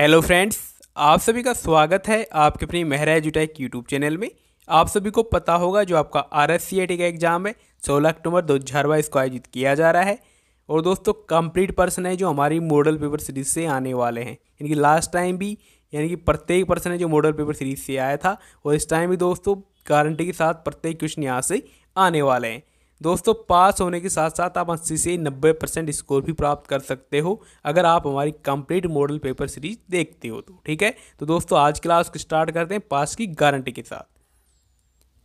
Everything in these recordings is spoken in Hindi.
हेलो फ्रेंड्स आप सभी का स्वागत है आपके अपनी मेहरा एजुटेक यूट्यूब चैनल में आप सभी को पता होगा जो आपका आर एस का एग्ज़ाम है 16 अक्टूबर दो हज़ार बाईस को आयोजित किया जा रहा है और दोस्तों कंप्लीट पर्सन है जो हमारी मॉडल पेपर सीरीज से आने वाले हैं यानी कि लास्ट टाइम भी यानी कि प्रत्येक पर्सन है जो मॉडल पेपर सीरीज से आया था और इस टाइम भी दोस्तों गारंटी के साथ प्रत्येक क्वेश्चन यहाँ से आने वाले हैं दोस्तों पास होने के साथ साथ आप अस्सी से नब्बे परसेंट स्कोर भी प्राप्त कर सकते हो अगर आप हमारी कंप्लीट मॉडल पेपर सीरीज देखते हो तो ठीक है तो दोस्तों आज क्लास को स्टार्ट करते हैं पास की गारंटी के साथ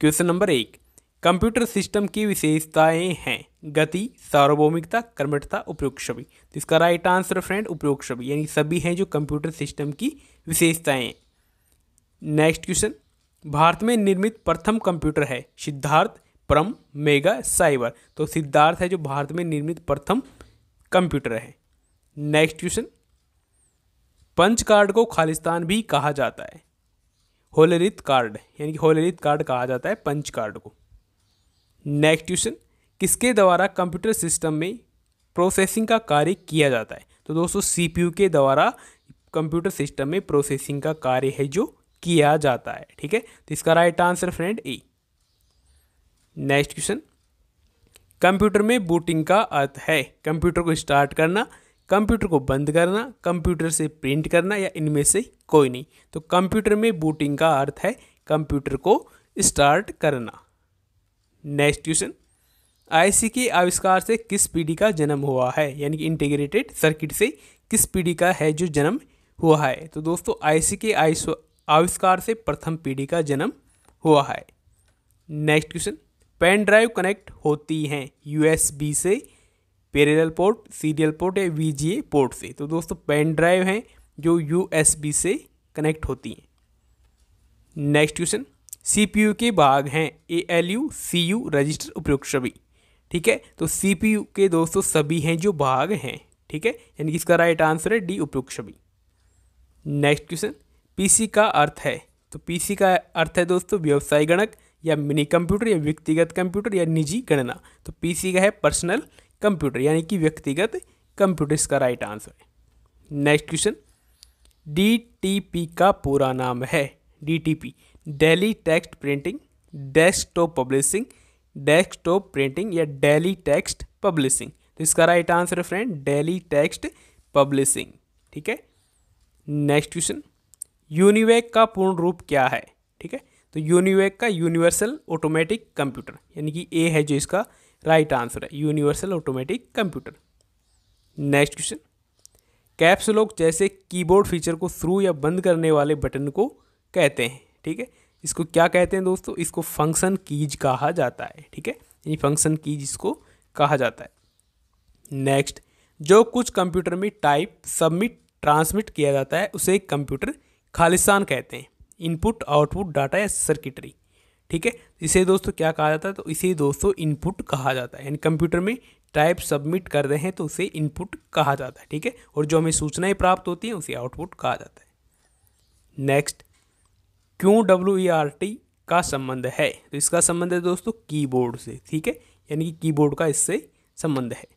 क्वेश्चन नंबर एक कंप्यूटर सिस्टम की विशेषताएं हैं गति सार्वभौमिकता कर्मठता उपयोग छवि तो इसका राइट आंसर फ्रेंड उपयोग छवि यानी सभी हैं जो कंप्यूटर सिस्टम की विशेषताएं हैं नेक्स्ट क्वेश्चन भारत में निर्मित प्रथम कंप्यूटर है सिद्धार्थ परम मेगा साइबर तो सिद्धार्थ है जो भारत में निर्मित प्रथम कंप्यूटर है नेक्स्ट क्वेश्चन पंच कार्ड को खालिस्तान भी कहा जाता है होलरित कार्ड यानी कि होलरित कार्ड कहा जाता है पंच कार्ड को नेक्स्ट क्वेश्चन किसके द्वारा कंप्यूटर सिस्टम में प्रोसेसिंग का कार्य किया जाता है तो दोस्तों सीपीयू के द्वारा कंप्यूटर सिस्टम में प्रोसेसिंग का कार्य है जो किया जाता है ठीक है तो इसका right answer friend A next question computer में बूटिंग का अर्थ है कंप्यूटर को स्टार्ट करना कंप्यूटर को बंद करना कंप्यूटर से प्रिंट करना या इनमें से कोई नहीं तो कंप्यूटर में बूटिंग का अर्थ है कंप्यूटर को स्टार्ट करना नेक्स्ट क्वेश्चन आईसी के आविष्कार से किस पीढ़ी का जन्म हुआ है यानी कि इंटीग्रेटेड सर्किट से किस पीढ़ी का है जो जन्म हुआ है तो दोस्तों आईसी के आविष्कार से प्रथम पीढ़ी का जन्म हुआ है next question pen drive connect होती हैं यूएसबी से पेरेल पोर्ट सीरियल पोर्ट या वीजीए पोर्ट से तो दोस्तों पेन ड्राइव हैं जो यूएसबी से कनेक्ट होती हैं नेक्स्ट क्वेश्चन सीपीयू के भाग हैं A L U C U register उपयुक्त सभी ठीक है तो सीपीयू के दोस्तों सभी हैं जो भाग हैं ठीक है यानी कि इसका राइट आंसर है डी उपयुक्त सभी नेक्स्ट क्वेश्चन पीसी का अर्थ है तो पीसी का अर्थ है दोस्तों व्यवसाय गणक या मिनी कंप्यूटर या व्यक्तिगत कंप्यूटर या निजी गणना तो पीसी का है पर्सनल कंप्यूटर यानी कि व्यक्तिगत कंप्यूटर इसका राइट आंसर है नेक्स्ट क्वेश्चन डी का पूरा नाम है D daily text printing desktop publishing desktop printing या डेली टेक्स्ट पब्लिशिंग तो इसका राइट आंसर है फ्रेंड डेली टेक्स्ट पब्लिशिंग ठीक है नेक्स्ट क्वेश्चन यूनिवेक का पूर्ण रूप क्या है ठीक है तो यूनिवेक का यूनिवर्सल ऑटोमेटिक कंप्यूटर यानी कि ए है जो इसका राइट आंसर है universal automatic computer next question caps lock जैसे कीबोर्ड फीचर को थ्रू या बंद करने वाले बटन को कहते हैं ठीक है इसको क्या कहते हैं दोस्तों इसको फंक्शन कीज कहा जाता है ठीक है यानी फंक्शन कीज इसको कहा जाता है नेक्स्ट जो कुछ कंप्यूटर में टाइप सबमिट ट्रांसमिट किया जाता है उसे कंप्यूटर खालिस्तान कहते हैं इनपुट आउटपुट डाटा या सर्किटरी ठीक है इसे दोस्तों क्या कहा जाता है तो इसे दोस्तों इनपुट कहा जाता है यानी कंप्यूटर में टाइप सबमिट कर रहे हैं तो उसे इनपुट कहा जाता है ठीक है और जो हमें सूचनाएं प्राप्त होती हैं उसे आउटपुट कहा जाता है नेक्स्ट क्यों डब्ल्यू ई आर टी का संबंध है तो इसका संबंध है दोस्तों कीबोर्ड से ठीक है यानी कि कीबोर्ड का इससे संबंध है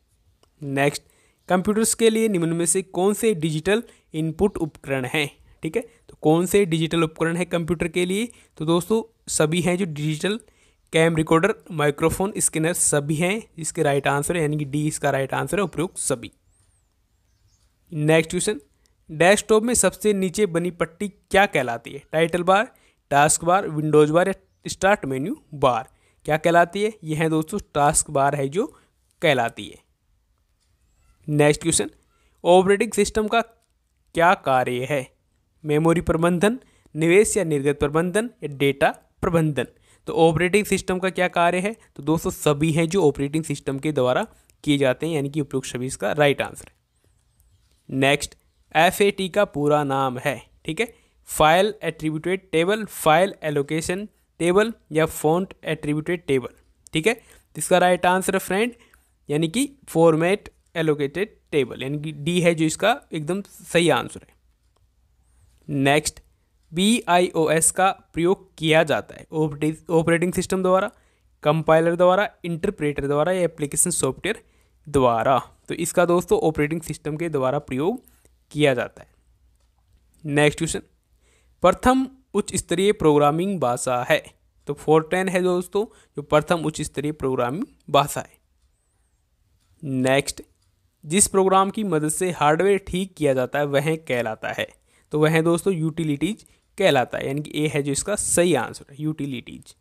नेक्स्ट कंप्यूटर्स के लिए निम्न में से कौन से डिजिटल इनपुट उपकरण हैं ठीक है तो कौन से डिजिटल उपकरण है कंप्यूटर के लिए तो दोस्तों सभी हैं जो digital camcorder microphone scanner सभी हैं इसके राइट आंसर है यानी कि डी इसका राइट आंसर है उपयुक्त सभी नेक्स्ट क्वेश्चन डेस्कटॉप में सबसे नीचे बनी पट्टी क्या कहलाती है title bar task bar Windows bar या स्टार्ट मेन्यू बार क्या कहलाती है यह है दोस्तों टास्क बार है जो कहलाती है नेक्स्ट क्वेश्चन ऑपरेटिंग सिस्टम का क्या कार्य है मेमोरी प्रबंधन निवेश या निर्गत प्रबंधन या डेटा प्रबंधन तो ऑपरेटिंग सिस्टम का क्या कार्य है तो दोस्तों सभी हैं जो ऑपरेटिंग सिस्टम के द्वारा किए जाते हैं यानी कि उपयुक्त सभी इसका राइट आंसर है नेक्स्ट एफ का पूरा नाम है ठीक है file attributed table file allocation table या फॉन्ट एट्रीब्यूटेड टेबल ठीक है इसका राइट आंसर है फ्रेंड यानी कि फॉर्मेट एलोकेटेड टेबल यानी कि डी है जो इसका एकदम सही आंसर है next B I O S का प्रयोग किया जाता है ऑपरेटिंग सिस्टम द्वारा कंपाइलर द्वारा इंटरप्रेटर द्वारा या एप्लीकेशन सॉफ्टवेयर द्वारा तो इसका दोस्तों ऑपरेटिंग सिस्टम के द्वारा प्रयोग किया जाता है नेक्स्ट क्वेश्चन प्रथम उच्च स्तरीय प्रोग्रामिंग भाषा है तो फोरटेन है दोस्तों जो प्रथम उच्च स्तरीय प्रोग्रामिंग भाषा है नेक्स्ट जिस प्रोग्राम की मदद से हार्डवेयर ठीक किया जाता है वह कहलाता है तो वह है दोस्तों यूटिलिटीज कहलाता है यानी कि ए है जो इसका सही आंसर है utilities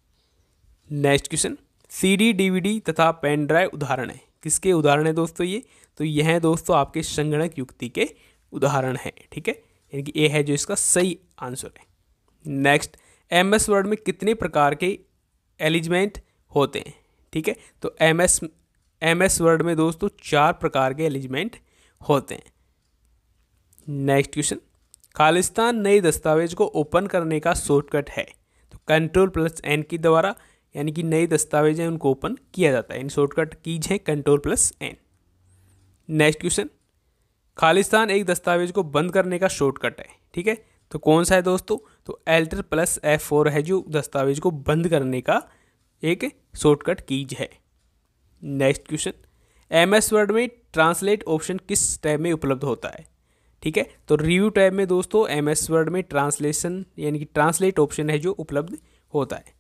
next question CD DVD तथा पेन ड्राइव उदाहरण है किसके उदाहरण है दोस्तों ये तो यह है दोस्तों आपके संगणक युक्ति के उदाहरण है ठीक है यानी कि ए है जो इसका सही आंसर है नेक्स्ट एम एस वर्ड में कितने प्रकार के एलिजमेंट होते हैं ठीक है तो M S M S word में दोस्तों चार प्रकार के एलिजमेंट होते हैं नेक्स्ट क्वेश्चन खालिस्तान नए दस्तावेज को ओपन करने का शॉर्टकट है तो कंट्रोल प्लस एन के द्वारा यानी कि नए दस्तावेज हैं उनको ओपन किया जाता है इन शॉर्टकट कीज हैं control plus N next question खालिस्तान एक दस्तावेज को बंद करने का शॉर्टकट है ठीक है तो कौन सा है दोस्तों तो एल्टर प्लस एफ फोर है जो दस्तावेज को बंद करने का एक शॉर्टकट कीज है next question M S word में ट्रांसलेट ऑप्शन किस टाइप में उपलब्ध होता है ठीक है तो रिव्यू टैब में दोस्तों एम एस वर्ड में ट्रांसलेशन यानी कि ट्रांसलेट ऑप्शन है जो उपलब्ध होता है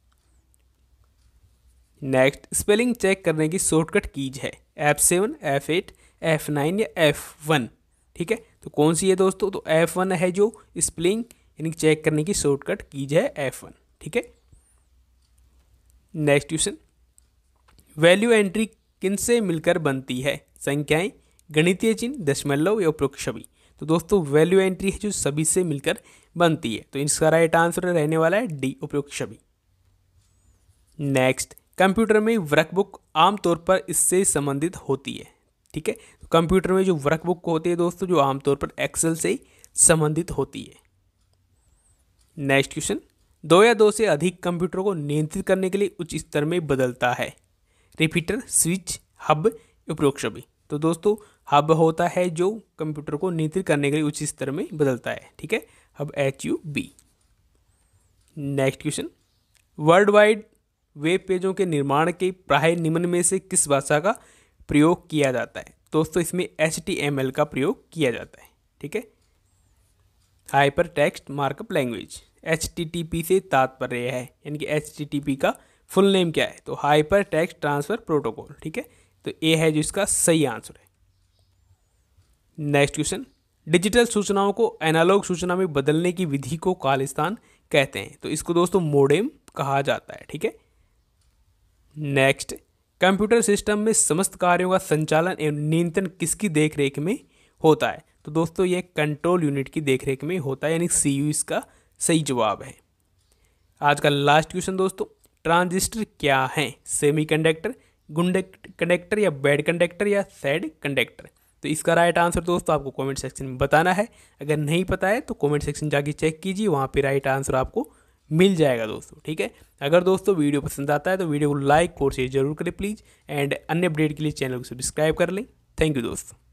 नेक्स्ट स्पेलिंग चेक करने की शॉर्टकट कीज है F seven F eight F nine या एफ वन ठीक है तो कौन सी है दोस्तों तो एफ वन है जो स्पेलिंग यानी कि चेक करने की शॉर्टकट कीज है एफ वन ठीक है नेक्स्ट क्वेश्चन वैल्यू एंट्री किन से मिलकर बनती है संख्याएं गणितीय चिन्ह दशमलव या उपरोक्ष छवि तो दोस्तों वैल्यू एंट्री है जो सभी से मिलकर बनती है तो इसका राइट आंसर रहने वाला है डी उपयुक्त सभी नेक्स्ट कंप्यूटर में वर्क बुक आमतौर पर इससे संबंधित होती है ठीक है तो कंप्यूटर में जो वर्क बुक होती है दोस्तों जो आमतौर पर एक्सेल से ही संबंधित होती है नेक्स्ट क्वेश्चन दो या दो से अधिक कंप्यूटर को नियंत्रित करने के लिए उच्च स्तर में बदलता है रिपीटर स्विच हब उपयोग सभी तो दोस्तों हब होता है जो कंप्यूटर को नियंत्रित करने के लिए उच्च स्तर में बदलता है ठीक है hub H U B next question world wide web पेजों के निर्माण के प्राय निम्न में से किस भाषा का प्रयोग किया जाता है दोस्तों इसमें एच टी एम एल का प्रयोग किया जाता है ठीक है hyper text markup language H T T P से तात्पर्य है यानी कि एच टी टी पी का फुल नेम क्या है तो हाइपर टेक्स्ट ट्रांसफ़र प्रोटोकॉल ठीक है तो ए है जो इसका सही आंसर है नेक्स्ट क्वेश्चन डिजिटल सूचनाओं को एनालॉग सूचना में बदलने की विधि को कालिस्तान कहते हैं तो इसको दोस्तों मोडेम कहा जाता है ठीक है नेक्स्ट कंप्यूटर सिस्टम में समस्त कार्यों का संचालन एवं नियंत्रण किसकी देखरेख में होता है तो दोस्तों यह कंट्रोल यूनिट की देखरेख में होता है यानी सी यू इसका सही जवाब है आज का लास्ट क्वेश्चन दोस्तों ट्रांजिस्टर क्या है सेमीकंडक्टर गुंडे कंडक्टर या बैड कंडक्टर या सैड कंडक्टर तो इसका राइट आंसर दोस्तों आपको कमेंट सेक्शन में बताना है अगर नहीं पता है तो कमेंट सेक्शन जाके चेक कीजिए वहाँ पे राइट आंसर आपको मिल जाएगा दोस्तों ठीक है अगर दोस्तों वीडियो पसंद आता है तो वीडियो को लाइक और शेयर जरूर करें प्लीज़ एंड अन्य अपडेट के लिए चैनल को सब्सक्राइब कर लें थैंक यू दोस्तों